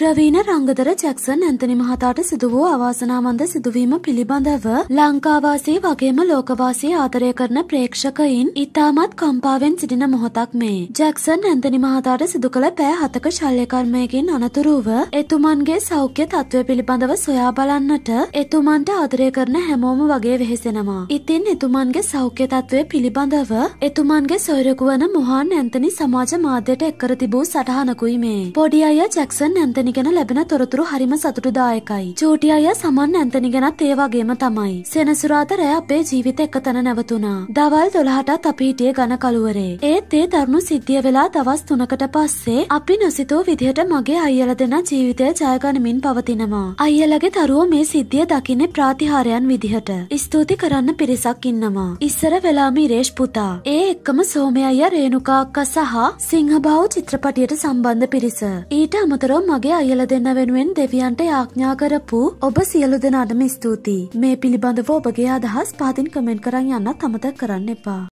ප්‍රවීණ රංගදර Jackson Anthony මහතාට සිදු වූ අවාසනාමන්ද සිදුවීම පිළිබඳව ලංකාවාසී වගේම ලෝකවාසී ආදරය කරන ප්‍රේක්ෂකයින් ඉතාමත් කම්පාවෙන් සිටින මොහොතක් මේ. ජැක්සන් ඇන්තනි මහතාට සිදු කළ පෑ හතක ශල්‍යකර්මයකින් අනතුරුව එතුමන්ගේ සෞඛ්‍ය තත්ත්වය පිළිබඳව සොයා බලන්නට එතුමන්ට ආදරය කරන හැමෝම වගේ වෙහෙසෙනවා. ඉතින් එතුමන්ගේ සෞඛ්‍ය තත්ත්වය පිළිබඳව එතුමන්ගේ සොයරකු වන මොහාන් ඇන්තනි සමාජ මාධ්‍යයට එක්කර තිබූ සටහනකුයි මේ. පොඩි අය ජැක්සන් ඇන්තනි ඇන්තනි ගැන ලැබෙන තොරතුරු හරිම සතුටුදායකයි. චූටි අය සමන් ඇන්තනි ගැනත් ඒ වගේම තමයි. සෙනසුරාත රෑ අපේ ජීවිත එක තැන නැවතුණා. දවල් 12ටත් අපි හිටියේ ඝන කළුවරේ. ඒත් ඒ දරුණු සිද්ධිය වෙලා දවස් 3කට පස්සේ අපි නොසිතූ විදිහට මගේ අයියලා දෙන ජීවිතය ජයගනිමින් පවතිනවා. අයියලගේ දරුවෝ මේ සිද්ධිය දකින්නේ ප්‍රාතිහාරයන් විදිහට. ස්තුති කරන්න පිරිසක් ඉන්නවා. ඉස්සර වෙලාම ඉරේෂ් පුතා. ඒ එක්කම සෝමය අයියා රේණුකා අක්කා සහ සිංහබාහු චිත්‍රපටියට සම්බන්ධ පිරිස. ඊට අමතරව මගේ අයල දෙන්න වෙනුවෙන් දෙවියන්ට යාඥා කරපු ඔබ සියලු දෙනාටම ස්තුතියි. මේ පිළිබඳව ඔබගේ අදහස් පාතින් කමෙන්ට් කරන්න යන්න තමතක් කරන්න එපා.